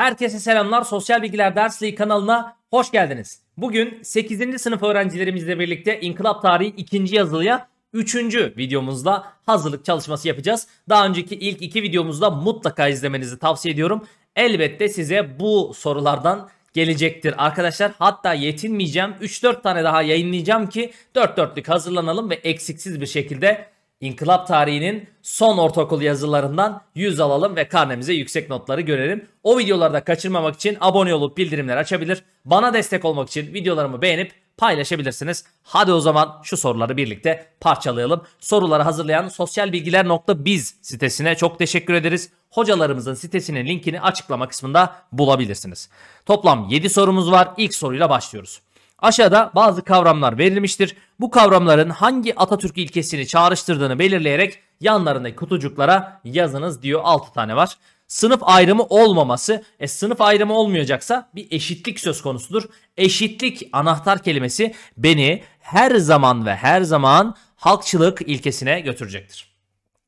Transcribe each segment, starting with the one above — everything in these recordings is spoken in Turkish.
Herkese selamlar. Sosyal Bilgiler Dersliği kanalına hoş geldiniz. Bugün 8. sınıf öğrencilerimizle birlikte İnkılap Tarihi 2. yazılıya 3. videomuzla hazırlık çalışması yapacağız. Daha önceki ilk 2 videomuzda mutlaka izlemenizi tavsiye ediyorum. Elbette size bu sorulardan gelecektir arkadaşlar. Hatta yetinmeyeceğim. 3-4 tane daha yayınlayacağım ki 4 dörtlük hazırlanalım ve eksiksiz bir şekilde İnkılap tarihinin son ortaokul yazılarından yüz alalım ve karnemize yüksek notları görelim. O videolarda kaçırmamak için abone olup bildirimleri açabilir. Bana destek olmak için videolarımı beğenip paylaşabilirsiniz. Hadi o zaman şu soruları birlikte parçalayalım. Soruları hazırlayan sosyalbilgiler.biz sitesine çok teşekkür ederiz. Hocalarımızın sitesinin linkini açıklama kısmında bulabilirsiniz. Toplam 7 sorumuz var. İlk soruyla başlıyoruz. Aşağıda bazı kavramlar verilmiştir. Bu kavramların hangi Atatürk ilkesini çağrıştırdığını belirleyerek yanlarındaki kutucuklara yazınız diyor 6 tane var. Sınıf ayrımı olmaması, e, sınıf ayrımı olmayacaksa bir eşitlik söz konusudur. Eşitlik anahtar kelimesi beni her zaman ve her zaman halkçılık ilkesine götürecektir.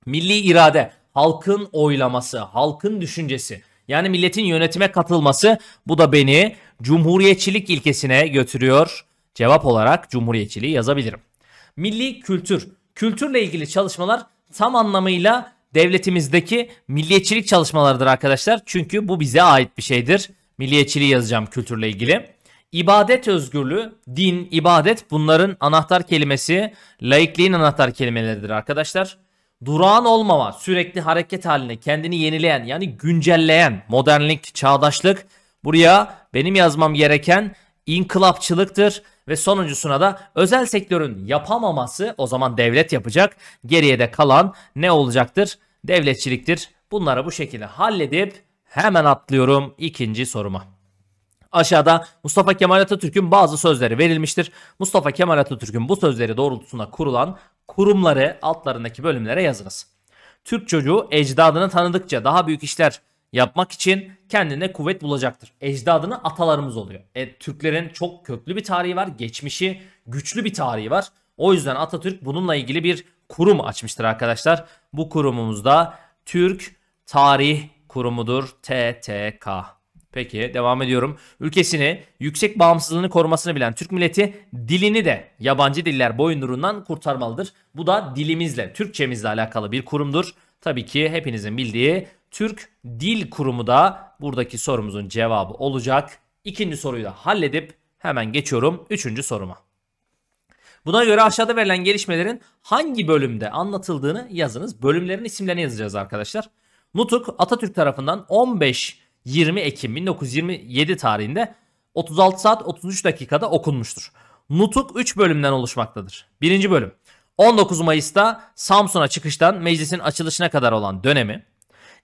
Milli irade, halkın oylaması, halkın düşüncesi yani milletin yönetime katılması bu da beni cumhuriyetçilik ilkesine götürüyor. Cevap olarak cumhuriyetçiliği yazabilirim. Milli kültür. Kültürle ilgili çalışmalar tam anlamıyla devletimizdeki milliyetçilik çalışmalarıdır arkadaşlar. Çünkü bu bize ait bir şeydir. Milliyetçiliği yazacağım kültürle ilgili. İbadet özgürlüğü, din, ibadet bunların anahtar kelimesi, laikliğin anahtar kelimeleridir arkadaşlar. Durağan olmama, sürekli hareket haline kendini yenileyen yani güncelleyen, modernlik, çağdaşlık Buraya benim yazmam gereken inkılapçılıktır ve sonuncusuna da özel sektörün yapamaması o zaman devlet yapacak. Geriye de kalan ne olacaktır? Devletçiliktir. Bunları bu şekilde halledip hemen atlıyorum ikinci soruma. Aşağıda Mustafa Kemal Atatürk'ün bazı sözleri verilmiştir. Mustafa Kemal Atatürk'ün bu sözleri doğrultusunda kurulan kurumları altlarındaki bölümlere yazınız. Türk çocuğu ecdadını tanıdıkça daha büyük işler yapmak için kendine kuvvet bulacaktır. Ecdadını atalarımız oluyor. E, Türklerin çok köklü bir tarihi var. Geçmişi güçlü bir tarihi var. O yüzden Atatürk bununla ilgili bir kurum açmıştır arkadaşlar. Bu kurumumuz da Türk Tarih Kurumudur TTK. Peki devam ediyorum. Ülkesini, yüksek bağımsızlığını korumasını bilen Türk milleti dilini de yabancı diller boyunduruğundan kurtarmalıdır. Bu da dilimizle, Türkçemizle alakalı bir kurumdur. Tabii ki hepinizin bildiği Türk Dil Kurumu da buradaki sorumuzun cevabı olacak. İkinci soruyu da halledip hemen geçiyorum üçüncü soruma. Buna göre aşağıda verilen gelişmelerin hangi bölümde anlatıldığını yazınız. Bölümlerin isimlerini yazacağız arkadaşlar. Nutuk Atatürk tarafından 15-20 Ekim 1927 tarihinde 36 saat 33 dakikada okunmuştur. Nutuk 3 bölümden oluşmaktadır. Birinci bölüm 19 Mayıs'ta Samsun'a çıkıştan meclisin açılışına kadar olan dönemi.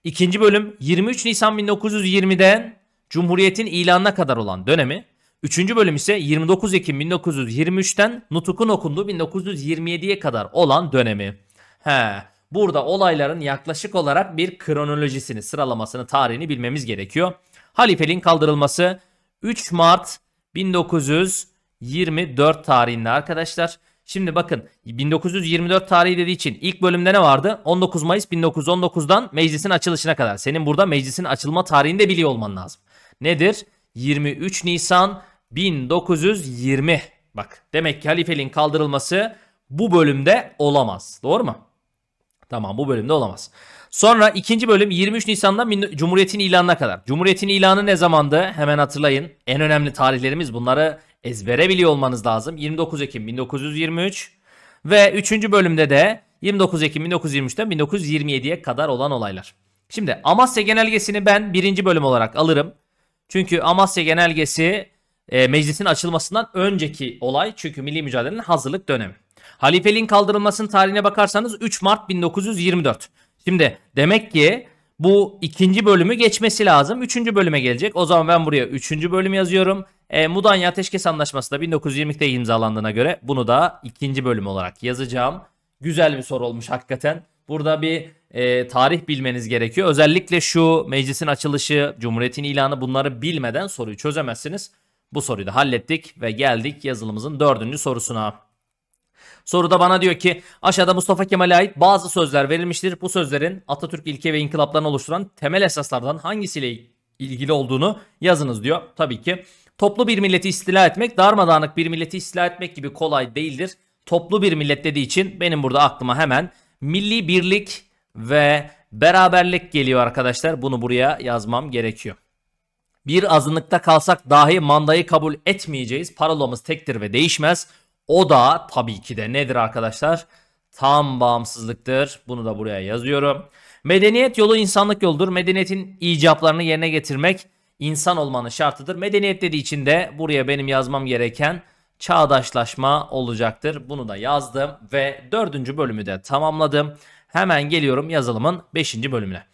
İkinci bölüm 23 Nisan 1920'den Cumhuriyet'in ilanına kadar olan dönemi, Üçüncü bölüm ise 29 Ekim 1923'ten Nutuk'un okunduğu 1927'ye kadar olan dönemi. He, burada olayların yaklaşık olarak bir kronolojisini, sıralamasını, tarihini bilmemiz gerekiyor. Halifeliğin kaldırılması 3 Mart 1924 tarihinde arkadaşlar. Şimdi bakın 1924 tarihi dediği için ilk bölümde ne vardı? 19 Mayıs 1919'dan meclisin açılışına kadar. Senin burada meclisin açılma tarihini de biliyor olman lazım. Nedir? 23 Nisan 1920. Bak demek ki halifeliğin kaldırılması bu bölümde olamaz. Doğru mu? Tamam bu bölümde olamaz. Sonra ikinci bölüm 23 Nisan'dan Cumhuriyet'in ilanına kadar. Cumhuriyet'in ilanı ne zamandı? Hemen hatırlayın. En önemli tarihlerimiz bunları ezbere biliyor olmanız lazım. 29 Ekim 1923 ve 3. bölümde de 29 Ekim 1923'ten 1927'ye kadar olan olaylar. Şimdi Amasya Genelgesi'ni ben birinci bölüm olarak alırım. Çünkü Amasya Genelgesi e, meclisin açılmasından önceki olay çünkü milli mücadelenin hazırlık dönemi. Halifeliğin kaldırılmasının tarihine bakarsanız 3 Mart 1924. Şimdi demek ki bu ikinci bölümü geçmesi lazım. Üçüncü bölüme gelecek. O zaman ben buraya üçüncü bölüm yazıyorum. E, Mudanya Ateşkes Anlaşması da 1920'de imzalandığına göre bunu da ikinci bölüm olarak yazacağım. Güzel bir soru olmuş hakikaten. Burada bir e, tarih bilmeniz gerekiyor. Özellikle şu meclisin açılışı, cumhuriyetin ilanı bunları bilmeden soruyu çözemezsiniz. Bu soruyu da hallettik ve geldik yazılımızın dördüncü sorusuna. Soruda bana diyor ki aşağıda Mustafa Kemal'e ait bazı sözler verilmiştir. Bu sözlerin Atatürk ilke ve inkılaplarını oluşturan temel esaslardan hangisiyle ilgili olduğunu yazınız diyor. Tabii ki Toplu bir milleti istila etmek darmadağınık bir milleti istila etmek gibi kolay değildir. Toplu bir millet dediği için benim burada aklıma hemen milli birlik ve beraberlik geliyor arkadaşlar. Bunu buraya yazmam gerekiyor. Bir azınlıkta kalsak dahi mandayı kabul etmeyeceğiz. Parolamız tektir ve değişmez. O da tabii ki de nedir arkadaşlar? Tam bağımsızlıktır. Bunu da buraya yazıyorum. Medeniyet yolu insanlık yoldur. Medeniyetin icablarını yerine getirmek insan olmanın şartıdır. Medeniyet dediği için de buraya benim yazmam gereken çağdaşlaşma olacaktır. Bunu da yazdım ve dördüncü bölümü de tamamladım. Hemen geliyorum yazılımın beşinci bölümüne.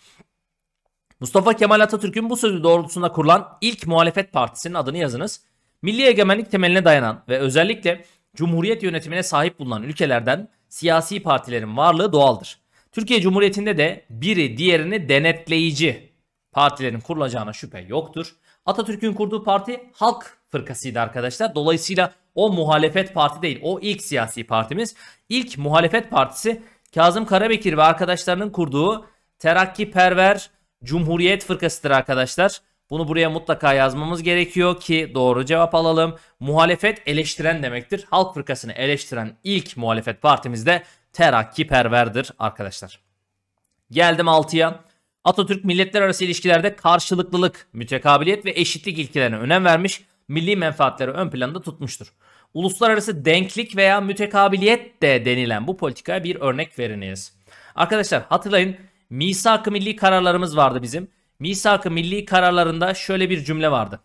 Mustafa Kemal Atatürk'ün bu sözü doğrultusunda kurulan ilk muhalefet partisinin adını yazınız. Milli egemenlik temeline dayanan ve özellikle Cumhuriyet yönetimine sahip bulunan ülkelerden siyasi partilerin varlığı doğaldır. Türkiye Cumhuriyeti'nde de biri diğerini denetleyici partilerin kurulacağına şüphe yoktur. Atatürk'ün kurduğu parti Halk Fırkası'ydı arkadaşlar. Dolayısıyla o muhalefet parti değil. O ilk siyasi partimiz. İlk muhalefet partisi Kazım Karabekir ve arkadaşlarının kurduğu Terakkiperver Cumhuriyet Fırkası'dır arkadaşlar. Bunu buraya mutlaka yazmamız gerekiyor ki doğru cevap alalım. Muhalefet eleştiren demektir. Halk Fırkası'nı eleştiren ilk muhalefet partimiz de Terakkiperver'dir arkadaşlar. Geldim 6'ya. Atatürk milletler arası ilişkilerde karşılıklılık, mütekabiliyet ve eşitlik ilkelerine önem vermiş, milli menfaatleri ön planda tutmuştur. Uluslararası denklik veya mütekabiliyet de denilen bu politikaya bir örnek veriniz. Arkadaşlar hatırlayın misak-ı milli kararlarımız vardı bizim. Misak-ı milli kararlarında şöyle bir cümle vardı.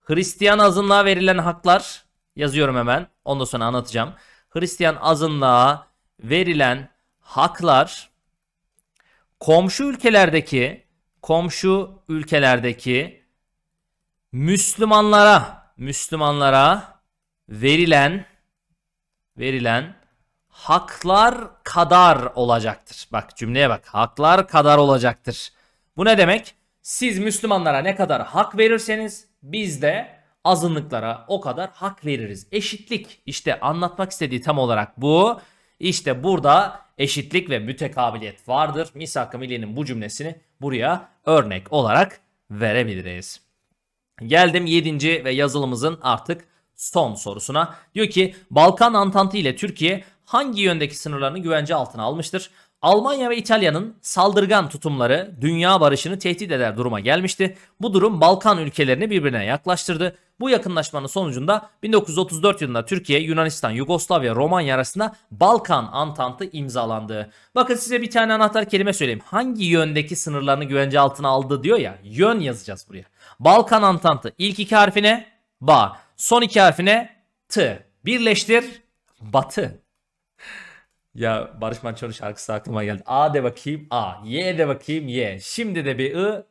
Hristiyan azınlığa verilen haklar yazıyorum hemen. Ondan sonra anlatacağım. Hristiyan azınlığa verilen haklar komşu ülkelerdeki komşu ülkelerdeki Müslümanlara Müslümanlara verilen verilen haklar kadar olacaktır. Bak cümleye bak. Haklar kadar olacaktır. Bu ne demek? Siz Müslümanlara ne kadar hak verirseniz biz de azınlıklara o kadar hak veririz. Eşitlik. İşte anlatmak istediği tam olarak bu. İşte burada eşitlik ve mütekabiliyet vardır. misak Milli'nin bu cümlesini buraya örnek olarak verebiliriz. Geldim 7. ve yazılımızın artık son sorusuna. Diyor ki Balkan Antantı ile Türkiye hangi yöndeki sınırlarını güvence altına almıştır? Almanya ve İtalya'nın saldırgan tutumları dünya barışını tehdit eder duruma gelmişti. Bu durum Balkan ülkelerini birbirine yaklaştırdı. Bu yakınlaşmanın sonucunda 1934 yılında Türkiye, Yunanistan, Yugoslavya, Romanya arasında Balkan Antantı imzalandı. Bakın size bir tane anahtar kelime söyleyeyim. Hangi yöndeki sınırlarını güvence altına aldı diyor ya. Yön yazacağız buraya. Balkan Antantı. İlk iki harfine ba. Son iki harfine t. Birleştir batı. Ya Barış Manço'nun şarkısı aklıma geldi. A de bakayım A. Y de bakayım Y. Şimdi de bir I.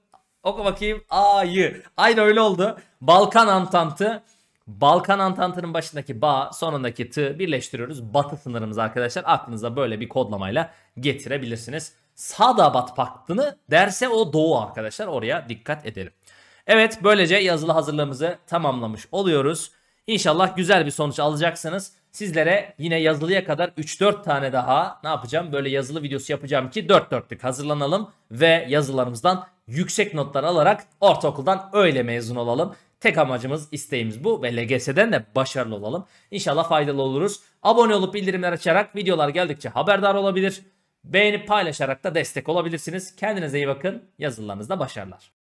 Oku bakayım A'yı. Aynı öyle oldu. Balkan Antantı. Balkan Antantı'nın başındaki ba, sonundaki tı birleştiriyoruz. Batı sınırımız arkadaşlar. Aklınıza böyle bir kodlamayla getirebilirsiniz. Sadabat Paktı'nı derse o doğu arkadaşlar. Oraya dikkat edelim. Evet böylece yazılı hazırlığımızı tamamlamış oluyoruz. İnşallah güzel bir sonuç alacaksınız. Sizlere yine yazılıya kadar 3-4 tane daha ne yapacağım? Böyle yazılı videosu yapacağım ki 4 dörtlük hazırlanalım ve yazılarımızdan yüksek notlar alarak ortaokuldan öyle mezun olalım. Tek amacımız, isteğimiz bu ve LGS'den de başarılı olalım. İnşallah faydalı oluruz. Abone olup bildirimler açarak videolar geldikçe haberdar olabilir. Beğenip paylaşarak da destek olabilirsiniz. Kendinize iyi bakın. Yazılarınızda başarılar.